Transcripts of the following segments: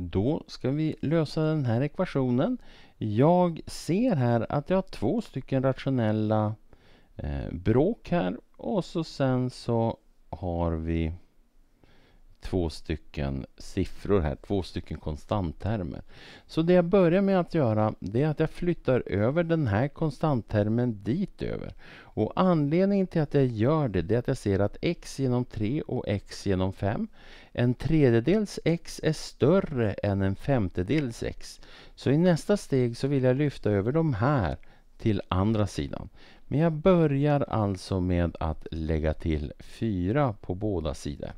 Då ska vi lösa den här ekvationen. Jag ser här att jag har två stycken rationella eh, bråk här och så sen så har vi två stycken siffror här, två stycken konstanttermer. Så det jag börjar med att göra det är att jag flyttar över den här konstanttermen dit över. Och anledningen till att jag gör det, det är att jag ser att x genom 3 och x genom 5, en tredjedels x är större än en femtedels x. Så i nästa steg så vill jag lyfta över de här till andra sidan. Men jag börjar alltså med att lägga till 4 på båda sidor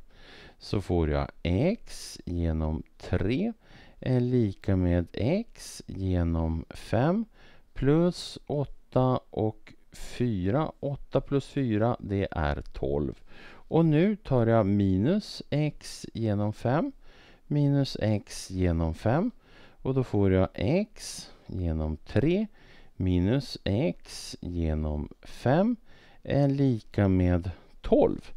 så får jag x genom 3 är lika med x genom 5 plus 8 och 4. 8 plus 4 det är 12. Och nu tar jag minus x genom 5 minus x genom 5 och då får jag x genom 3 minus x genom 5 är lika med 12.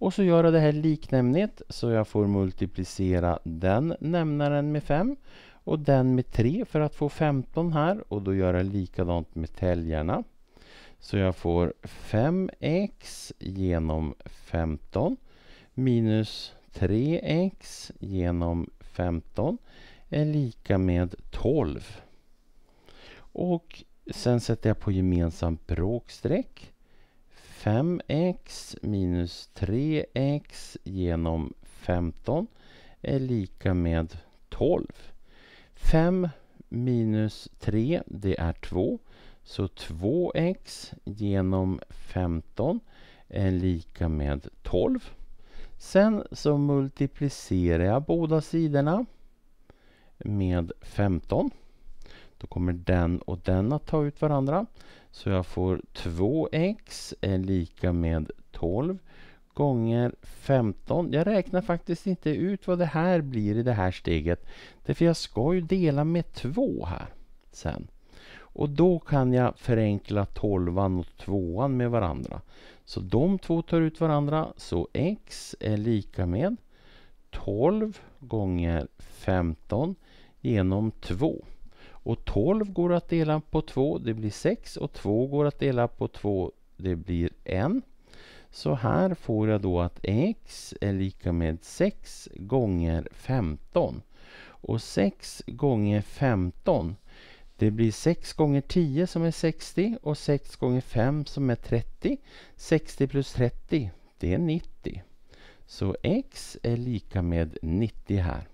Och så gör jag det här liknämnet så jag får multiplicera den nämnaren med 5 och den med 3 för att få 15 här och då göra likadant med täljarna. Så jag får 5x genom 15 minus 3x genom 15 är lika med 12. Och sen sätter jag på gemensamt bråkstreck. 5x minus 3x genom 15 är lika med 12. 5 minus 3, det är 2. Så 2x genom 15 är lika med 12. Sen så multiplicerar jag båda sidorna med 15. Då kommer den och den att ta ut varandra. Så jag får 2x är lika med 12 gånger 15. Jag räknar faktiskt inte ut vad det här blir i det här steget. Därför jag ska ju dela med 2 här sen. Och då kan jag förenkla 12 och 2 med varandra. Så de två tar ut varandra. Så x är lika med 12 gånger 15 genom 2. Och 12 går att dela på 2, det blir 6 och 2 går att dela på 2, det blir 1. Så här får jag då att x är lika med 6 gånger 15. Och 6 gånger 15, det blir 6 gånger 10 som är 60 och 6 gånger 5 som är 30. 60 plus 30, det är 90. Så x är lika med 90 här.